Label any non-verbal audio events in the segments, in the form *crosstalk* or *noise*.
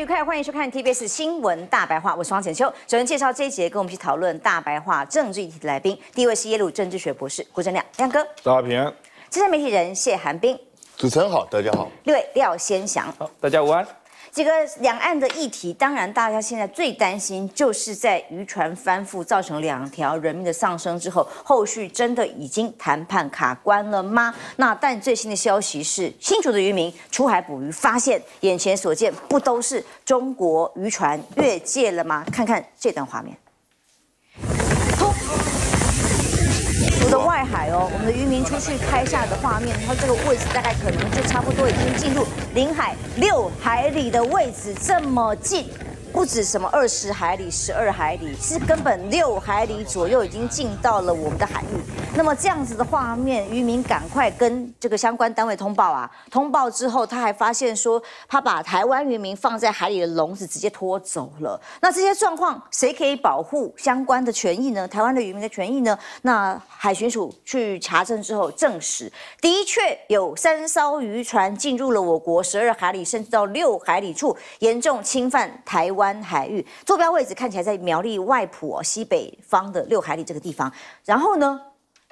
愉快，欢迎收看 TVBS 新闻大白话，我是王浅秋。首先介绍这一节跟我们去讨论大白话政治议题的来宾，第一位是耶鲁政治学博士胡正亮，亮哥，早上平安。资深媒体人谢寒冰，主持人好，大家好。六位廖先祥，大家午安。这个两岸的议题，当然大家现在最担心，就是在渔船翻覆造成两条人命的丧生之后，后续真的已经谈判卡关了吗？那但最新的消息是，新竹的渔民出海捕鱼，发现眼前所见不都是中国渔船越界了吗？看看这段画面。外海哦，我们的渔民出去拍下的画面，它这个位置大概可能就差不多已经进入领海六海里的位置，这么近。不止什么二十海里、十二海里，是根本六海里左右已经进到了我们的海域。那么这样子的画面，渔民赶快跟这个相关单位通报啊！通报之后，他还发现说，他把台湾渔民放在海里的笼子直接拖走了。那这些状况，谁可以保护相关的权益呢？台湾的渔民的权益呢？那海巡署去查证之后证实，的确有三艘渔船进入了我国十二海里，甚至到六海里处，严重侵犯台湾。湾海域坐标位置看起来在苗栗外埔西北方的六海里这个地方。然后呢？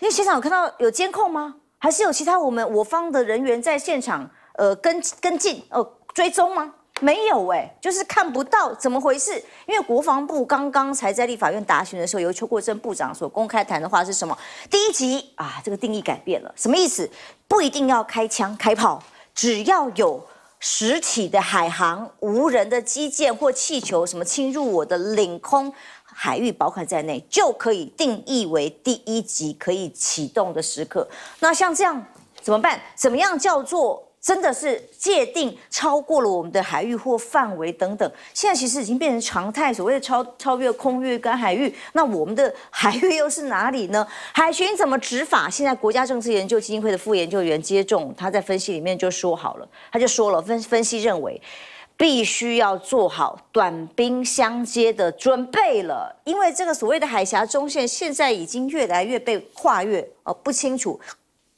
因为现场有看到有监控吗？还是有其他我们我方的人员在现场呃跟跟进哦追踪吗？没有哎，就是看不到，怎么回事？因为国防部刚刚才在立法院答询的时候，由邱国正部长所公开谈的话是什么？第一集啊，这个定义改变了，什么意思？不一定要开枪开炮，只要有。实体的海航无人的基建或气球，什么侵入我的领空、海域、保款在内，就可以定义为第一级可以启动的时刻。那像这样怎么办？怎么样叫做？真的是界定超过了我们的海域或范围等等，现在其实已经变成常态。所谓的超超越空域跟海域，那我们的海域又是哪里呢？海巡怎么执法？现在国家政策研究基金会的副研究员接种，他在分析里面就说好了，他就说了分分析认为，必须要做好短兵相接的准备了，因为这个所谓的海峡中线现在已经越来越被跨越哦，不清楚。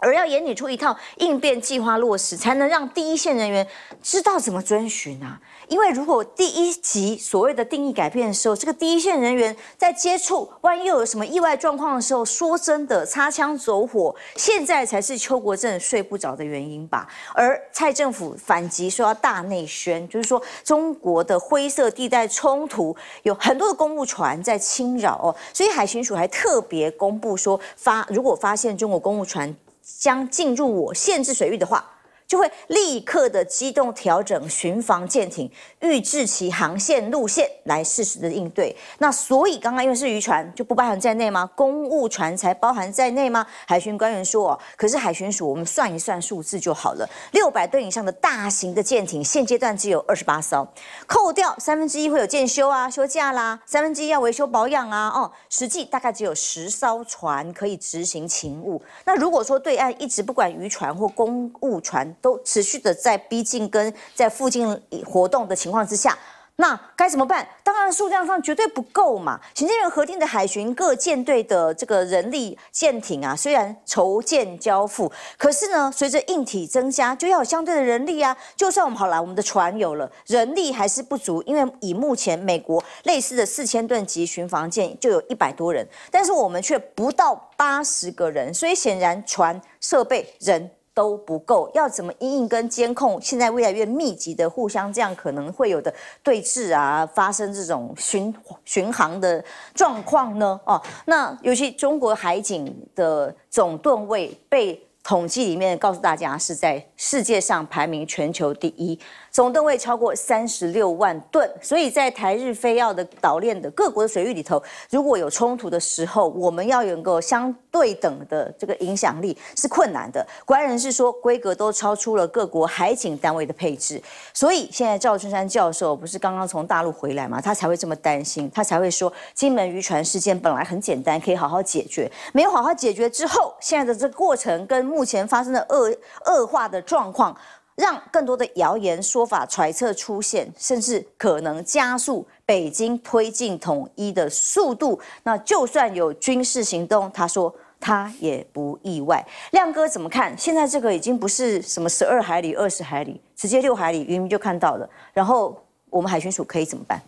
而要演拟出一套应变计划，落实才能让第一线人员知道怎么遵循啊！因为如果第一级所谓的定义改变的时候，这个第一线人员在接触，万一又有什么意外状况的时候，说真的，擦枪走火，现在才是邱国正睡不着的原因吧？而蔡政府反击说要大内宣，就是说中国的灰色地带冲突有很多的公务船在侵扰哦，所以海巡署还特别公布说，发如果发现中国公务船。将进入我限制水域的话。就会立刻的机动调整巡防舰艇，预置其航线路线来适时的应对。那所以刚刚因为是渔船就不包含在内吗？公务船才包含在内吗？海巡官员说，可是海巡署我们算一算数字就好了。六百吨以上的大型的舰艇，现阶段只有二十八艘，扣掉三分之一会有建修啊、休假啦，三分之一要维修保养啊，哦，实际大概只有十艘船可以执行勤务。那如果说对岸一直不管渔船或公务船，都持续的在逼近跟在附近活动的情况之下，那该怎么办？当然数量上绝对不够嘛。行政院核定的海巡各舰队的这个人力舰艇啊，虽然筹建交付，可是呢，随着硬体增加，就要有相对的人力啊。就算我们好了，我们的船有了，人力还是不足，因为以目前美国类似的四千吨级巡防舰就有一百多人，但是我们却不到八十个人，所以显然船设备人。都不够，要怎么应应跟监控？现在越来越密集的互相这样，可能会有的对峙啊，发生这种巡巡航的状况呢？哦，那尤其中国海警的总吨位被统计里面告诉大家是在世界上排名全球第一。总吨位超过三十六万吨，所以在台日非要的岛链的各国的水域里头，如果有冲突的时候，我们要有能够相对等的这个影响力是困难的。国安人士说，规格都超出了各国海警单位的配置，所以现在赵春山教授不是刚刚从大陆回来嘛，他才会这么担心，他才会说，金门渔船事件本来很简单，可以好好解决，没有好好解决之后，现在的这过程跟目前发生的恶恶化的状况。让更多的谣言、说法、揣测出现，甚至可能加速北京推进统一的速度。那就算有军事行动，他说他也不意外。亮哥怎么看？现在这个已经不是什么十二海里、二十海里，直接六海里，渔民就看到了。然后我们海巡署可以怎么办？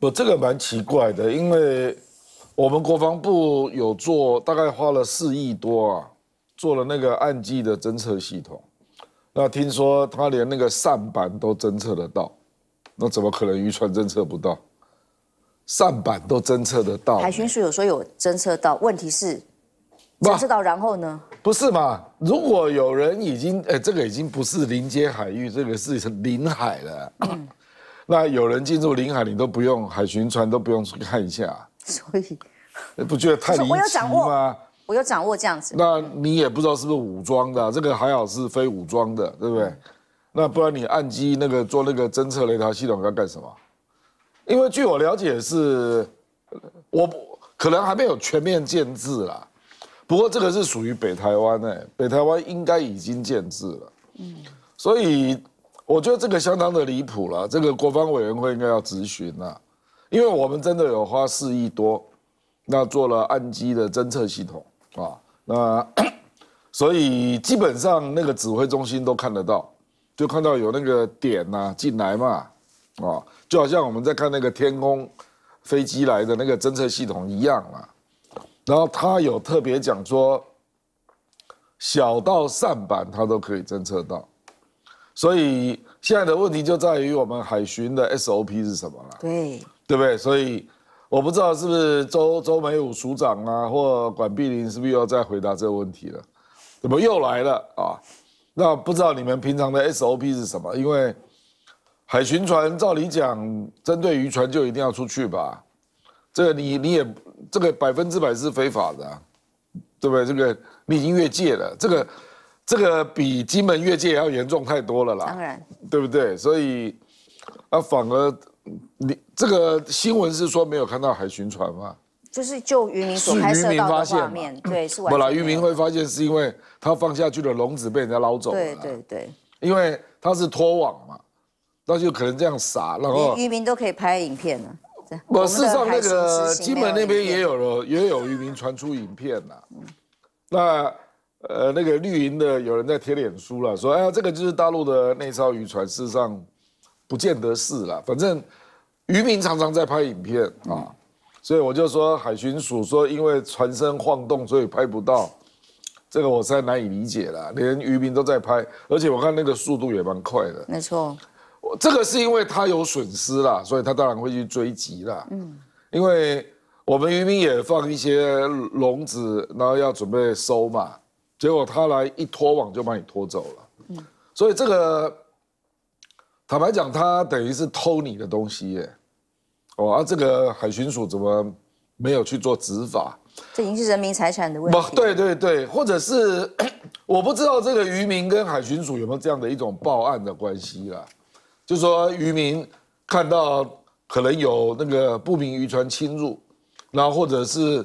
我这个蛮奇怪的，因为我们国防部有做，大概花了四亿多啊，做了那个暗记的侦测系统。那听说他连那个扇板都侦测得到，那怎么可能渔船侦测不到？扇板都侦测得到，海巡署有说有侦测到，问题是侦测到然后呢？不是嘛？如果有人已经，哎，这个已经不是临街海域，这个是临海了。*coughs* 那有人进入临海，你都不用海巡船都不用去看一下，所以不觉得太离奇吗？我有掌握这样子，那你也不知道是不是武装的，这个还好是非武装的，对不对？那不然你按基那个做那个侦测雷达系统要干什么？因为据我了解是，我可能还没有全面建制啦。不过这个是属于北台湾哎，北台湾应该已经建制了。嗯，所以我觉得这个相当的离谱了，这个国防委员会应该要咨询了，因为我们真的有花四亿多，那做了岸基的侦测系统。啊，那 *coughs* 所以基本上那个指挥中心都看得到，就看到有那个点呐进来嘛，啊，就好像我们在看那个天空飞机来的那个侦测系统一样嘛。然后他有特别讲说，小到扇板他都可以侦测到，所以现在的问题就在于我们海巡的 SOP 是什么了？对，对不对？所以。我不知道是不是周周美武署长啊，或管碧玲是不是又要再回答这个问题了？怎么又来了啊？那不知道你们平常的 SOP 是什么？因为海巡船照理讲，针对渔船就一定要出去吧？这个你你也这个百分之百是非法的，对不对？这个你已经越界了，这个这个比金门越界要严重太多了啦，当然，对不对？所以啊，反而。你这个新闻是说没有看到海巡船吗？就是就渔民所拍摄到的画面，对，是不啦，渔民会发现是因为他放下去的笼子被人家捞走了。对对对，因为他是拖网嘛，那就可能这样撒。然后渔民都可以拍影片了。我事实上，那个金门那边也有了，也有渔民传出影片呐。那呃，那个绿营的有人在贴脸书了，说哎呀，这个就是大陆的内艘渔船，事实上不见得是了，反正。渔民常常在拍影片啊，所以我就说海巡署说因为船身晃动，所以拍不到，这个我在难以理解了，连渔民都在拍，而且我看那个速度也蛮快的。没错，我这个是因为他有损失啦，所以他当然会去追击啦。嗯，因为我们渔民也放一些笼子，然后要准备收嘛，结果他来一拖网就把你拖走了。嗯，所以这个坦白讲，他等于是偷你的东西耶。啊，这个海巡署怎么没有去做执法？这已经是人民财产的问题。不，对对对，或者是我不知道这个渔民跟海巡署有没有这样的一种报案的关系了。就说渔民看到可能有那个不明渔船侵入，然后或者是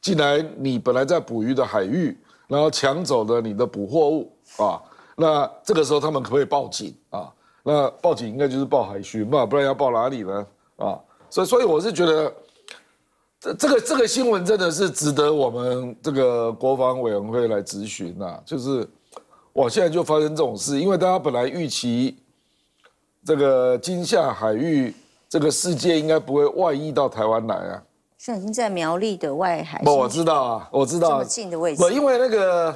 进来你本来在捕鱼的海域，然后抢走了你的捕获物啊，那这个时候他们可不可以报警啊？那报警应该就是报海巡吧，不然要报哪里呢？啊？所以，所以我是觉得，这这个这个新闻真的是值得我们这个国防委员会来咨询呐。就是，哇，现在就发生这种事，因为大家本来预期，这个金夏海域这个世界应该不会外溢到台湾来啊。现在已经在苗栗的外海。不，我知道啊，我知道这么近的位置。不，因为那个，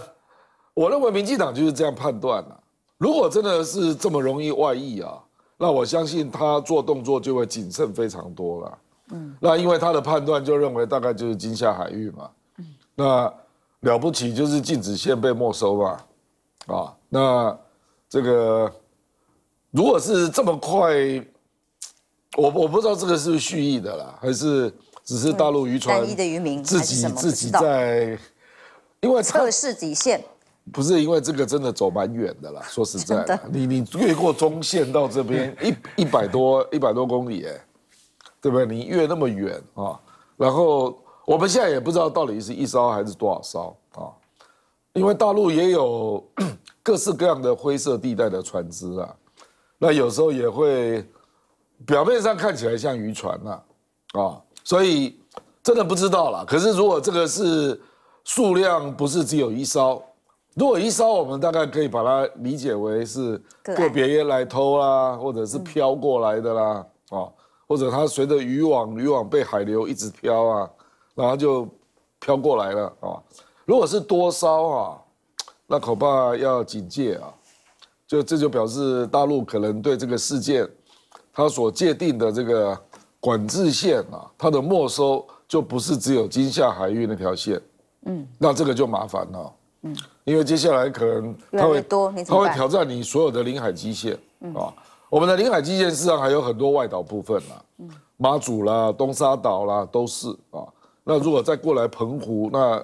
我认为民进党就是这样判断的。如果真的是这么容易外溢啊。那我相信他做动作就会谨慎非常多了。嗯，那因为他的判断就认为大概就是惊吓海域嘛。嗯，那了不起就是禁止线被没收嘛。啊，那这个如果是这么快，我我不知道这个是蓄意的啦，还是只是大陆渔船的渔民自己自己在，因为测试极限。不是因为这个真的走蛮远的啦，说实在，的，你你越过中线到这边 *laughs* 一一百多一百多公里哎，对不对？你越那么远啊，然后我们现在也不知道到底是一艘还是多少艘啊，因为大陆也有 *coughs* 各式各样的灰色地带的船只啊，那有时候也会表面上看起来像渔船呐，啊，所以真的不知道了。可是如果这个是数量不是只有一艘。如果一烧，我们大概可以把它理解为是过别业来偷啦，或者是飘过来的啦，哦，或者它随着渔网，渔网被海流一直飘啊，然后就飘过来了啊。如果是多烧啊，那恐怕要警戒啊。就这就表示大陆可能对这个事件，它所界定的这个管制线啊，它的没收就不是只有金厦海域那条线，嗯，那这个就麻烦了。因为接下来可能他会多，他会挑战你所有的领海基线啊。我们的领海基线实际上还有很多外岛部分啦，嗯，马祖啦、东沙岛啦都是啊。那如果再过来澎湖，那。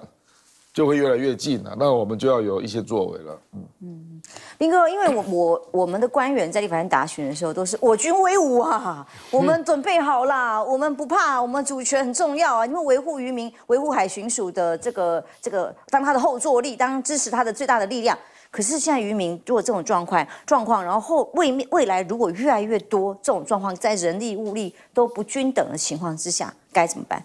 就会越来越近了，那我们就要有一些作为了。嗯嗯，林哥，因为我我我们的官员在立法院答询的时候，都是我军威武啊，我们准备好啦，*laughs* 我们不怕，我们主权很重要啊，你们维护渔民，维护海巡署的这个这个，当他的后坐力，当支持他的最大的力量。可是现在渔民如果这种状况状况，然后未未未来如果越来越多这种状况，在人力物力都不均等的情况之下，该怎么办？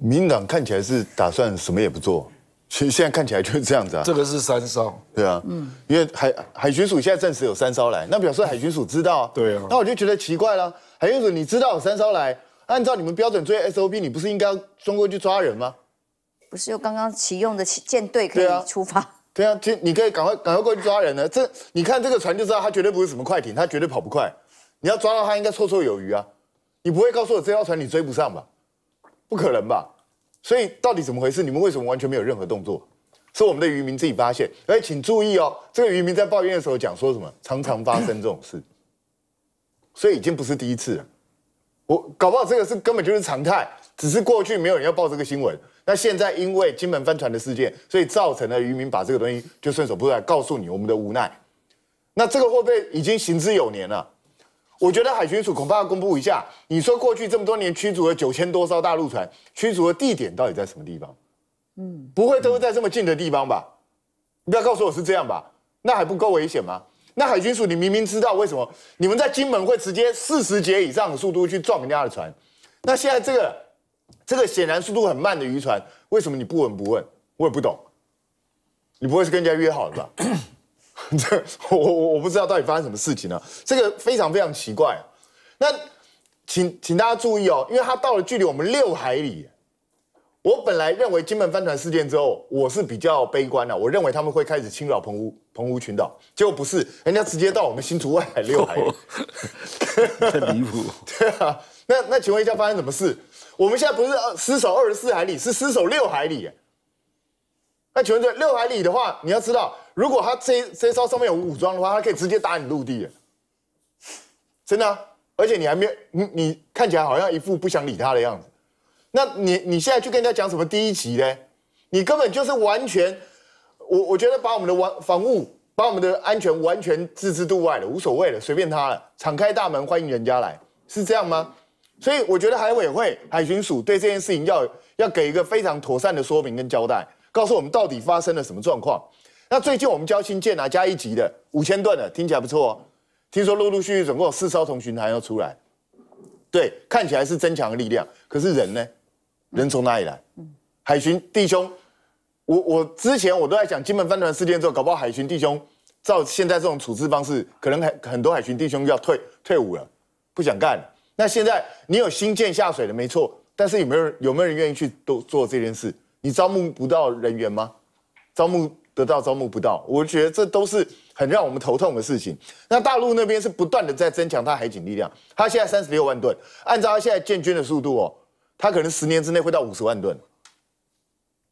民党看起来是打算什么也不做，其实现在看起来就是这样子啊。这个是三艘，对啊，嗯，因为海海巡署现在暂时有三艘来，那表示海巡署知道，对啊。那我就觉得奇怪了，海巡署你知道有三艘来，按照你们标准追 SOP，你不是应该要冲过去抓人吗？不是，有刚刚启用的舰队可以出发。对啊，就你可以赶快赶快过去抓人了。这你看这个船就知道，它绝对不是什么快艇，它绝对跑不快。你要抓到它应该绰绰有余啊。你不会告诉我这条船你追不上吧？不可能吧？所以到底怎么回事？你们为什么完全没有任何动作？是我们的渔民自己发现。哎，请注意哦，这个渔民在抱怨的时候讲说什么？常常发生这种事，所以已经不是第一次了。我搞不好这个是根本就是常态，只是过去没有人要报这个新闻。那现在因为金门帆船的事件，所以造成了渔民把这个东西就顺手不来告诉你我们的无奈。那这个会不会已经行之有年了。我觉得海军署恐怕要公布一下。你说过去这么多年驱逐了九千多艘大陆船，驱逐的地点到底在什么地方？嗯，不会都在这么近的地方吧？你不要告诉我是这样吧？那还不够危险吗？那海军署，你明明知道为什么你们在金门会直接四十节以上的速度去撞人家的船，那现在这个这个显然速度很慢的渔船，为什么你不闻不问？我也不懂。你不会是跟人家约好了吧？*laughs* 这我我我不知道到底发生什么事情了，这个非常非常奇怪。那请请大家注意哦，因为他到了距离我们六海里。我本来认为金门帆船事件之后，我是比较悲观的，我认为他们会开始侵扰澎湖澎湖群岛，结果不是，人家直接到我们新竹外海六海，太离谱。*laughs* 对啊，那那请问一下发生什么事？我们现在不是失守二十四海里，是失守六海里。那请问这六海里的话，你要知道。如果他这这艘上面有武装的话，他可以直接打你陆地，真的。而且你还没有，你你看起来好像一副不想理他的样子。那你你现在去跟人家讲什么第一集嘞？你根本就是完全，我我觉得把我们的防防务、把我们的安全完全置之度外了，无所谓了，随便他了，敞开大门欢迎人家来，是这样吗？所以我觉得海委会、海巡署对这件事情要要给一个非常妥善的说明跟交代，告诉我们到底发生了什么状况。那最近我们交新舰啊，加一级的五千吨的，听起来不错哦。听说陆陆续续总共有四艘同巡船要出来，对，看起来是增强力量。可是人呢？人从哪里来？海巡弟兄，我我之前我都在讲金门帆船事件之后，搞不好海巡弟兄照现在这种处置方式，可能很很多海巡弟兄要退退伍了，不想干。那现在你有新舰下水的没错，但是有没有人有没有人愿意去都做这件事？你招募不到人员吗？招募？得到招募不到，我觉得这都是很让我们头痛的事情。那大陆那边是不断的在增强它海警力量，它现在三十六万吨，按照它现在建军的速度哦，它可能十年之内会到五十万吨。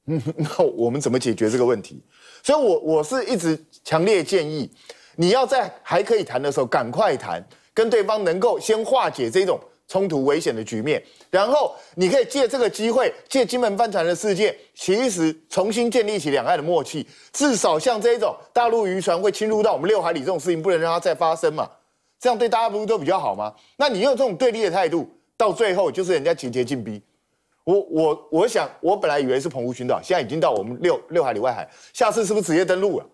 嗯，*laughs* 那我们怎么解决这个问题？所以，我我是一直强烈建议，你要在还可以谈的时候赶快谈，跟对方能够先化解这种。冲突危险的局面，然后你可以借这个机会，借金门帆船的事件，其实重新建立起两岸的默契。至少像这一种大陆渔船会侵入到我们六海里这种事情，不能让它再发生嘛。这样对大家不是都比较好吗？那你用这种对立的态度，到最后就是人家节节进逼。我我我想，我本来以为是澎湖群岛，现在已经到我们六六海里外海，下次是不是直接登陆了？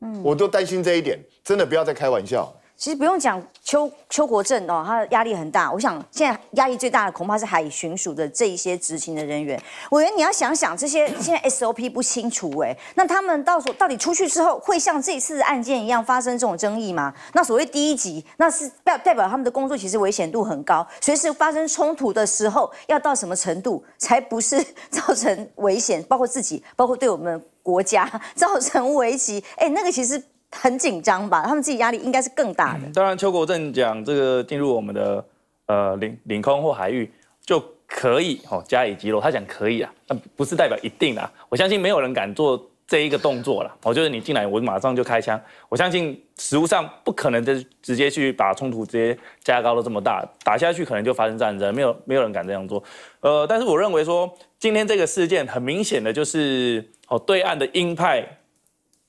嗯，我都担心这一点，真的不要再开玩笑。其实不用讲，邱邱国正哦，他压力很大。我想现在压力最大的恐怕是海巡署的这一些执行的人员。我觉得你要想想，这些现在 SOP 不清楚哎，那他们到时候到底出去之后会像这次案件一样发生这种争议吗？那所谓第一级，那是代代表他们的工作其实危险度很高。随时发生冲突的时候，要到什么程度才不是造成危险，包括自己，包括对我们国家 *laughs* 造成危机？哎，那个其实。很紧张吧？他们自己压力应该是更大的。当然，邱国正讲这个进入我们的呃领领空或海域就可以哦加以击落，他讲可以啊，但不是代表一定的。我相信没有人敢做这一个动作了。哦，就是你进来，我马上就开枪。我相信实物上不可能的，直接去把冲突直接加高到这么大，打下去可能就发生战争，没有没有人敢这样做。呃，但是我认为说今天这个事件很明显的就是哦对岸的鹰派。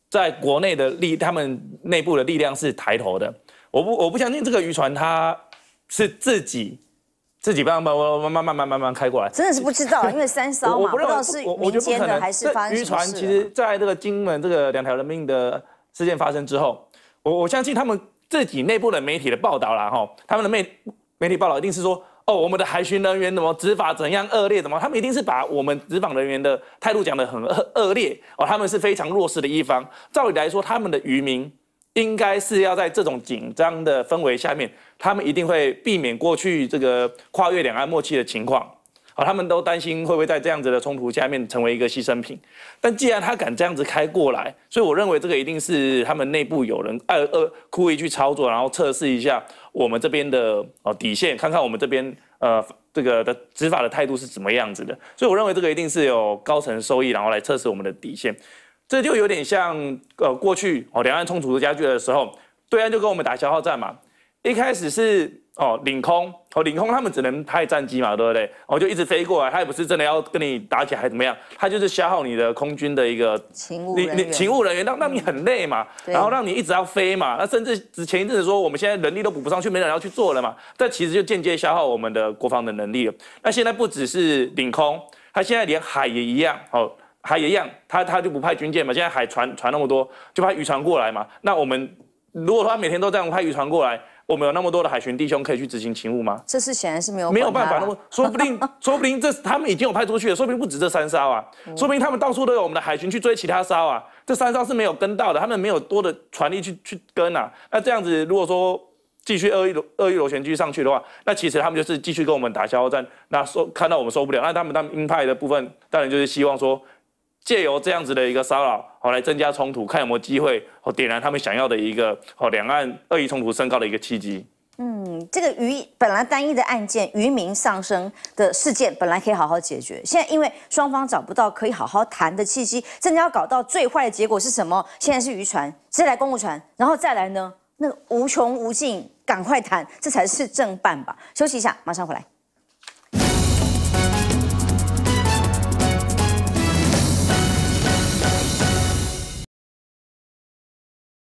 在国内的力，他们内部的力量是抬头的。我不，我不相信这个渔船，它是自己自己慢慢慢慢慢慢慢慢慢开过来。真的是不知道，因为三艘嘛，我不知道是民间的还是渔船。其实，在这个金门这个两条人命的事件发生之后，我我相信他们自己内部的媒体的报道啦，哈，他们的媒媒体报道一定是说。哦，我们的海巡人员怎么执法怎样恶劣？怎么他们一定是把我们执法人员的态度讲得很恶恶劣？哦，他们是非常弱势的一方。照理来说，他们的渔民应该是要在这种紧张的氛围下面，他们一定会避免过去这个跨越两岸默契的情况。好，他们都担心会不会在这样子的冲突下面成为一个牺牲品，但既然他敢这样子开过来，所以我认为这个一定是他们内部有人二二故意去操作，然后测试一下我们这边的哦底线，看看我们这边呃这个的执法的态度是怎么样子的，所以我认为这个一定是有高层收益，然后来测试我们的底线，这就有点像呃过去哦两岸冲突加剧的时候，对岸就跟我们打消耗战嘛，一开始是。哦，领空哦，领空他们只能派战机嘛，对不对？哦，就一直飞过来，他也不是真的要跟你打起来怎么样，他就是消耗你的空军的一个勤务，你你勤务人员让让你很累嘛，然后让你一直要飞嘛，那甚至前一阵子说我们现在人力都补不上去，没人要去做了嘛，这其实就间接消耗我们的国防的能力了。那现在不只是领空，他现在连海也一样哦，海也一样，他他就不派军舰嘛，现在海船船那么多，就派渔船过来嘛。那我们如果说他每天都这样派渔船过来，我们有那么多的海巡弟兄可以去执行勤务吗？这是显然是没有没有办法。那么说不定，*laughs* 说不定这他们已经有派出去了，说不定不止这三艘啊，说不定他们到处都有我们的海巡去追其他艘啊。这三艘是没有跟到的，他们没有多的船力去去跟啊。那这样子，如果说继续意螺恶意螺旋继续上去的话，那其实他们就是继续跟我们打消耗战。那收看到我们受不了，那他们当鹰派的部分，当然就是希望说。借由这样子的一个骚扰，好来增加冲突，看有没有机会，好点燃他们想要的一个哦两岸恶意冲突升高的一个契机。嗯，这个渔本来单一的案件，渔民上升的事件，本来可以好好解决，现在因为双方找不到可以好好谈的契机，真的要搞到最坏的结果是什么？现在是渔船，再来公务船，然后再来呢？那个无穷无尽，赶快谈，这才是正办吧。休息一下，马上回来。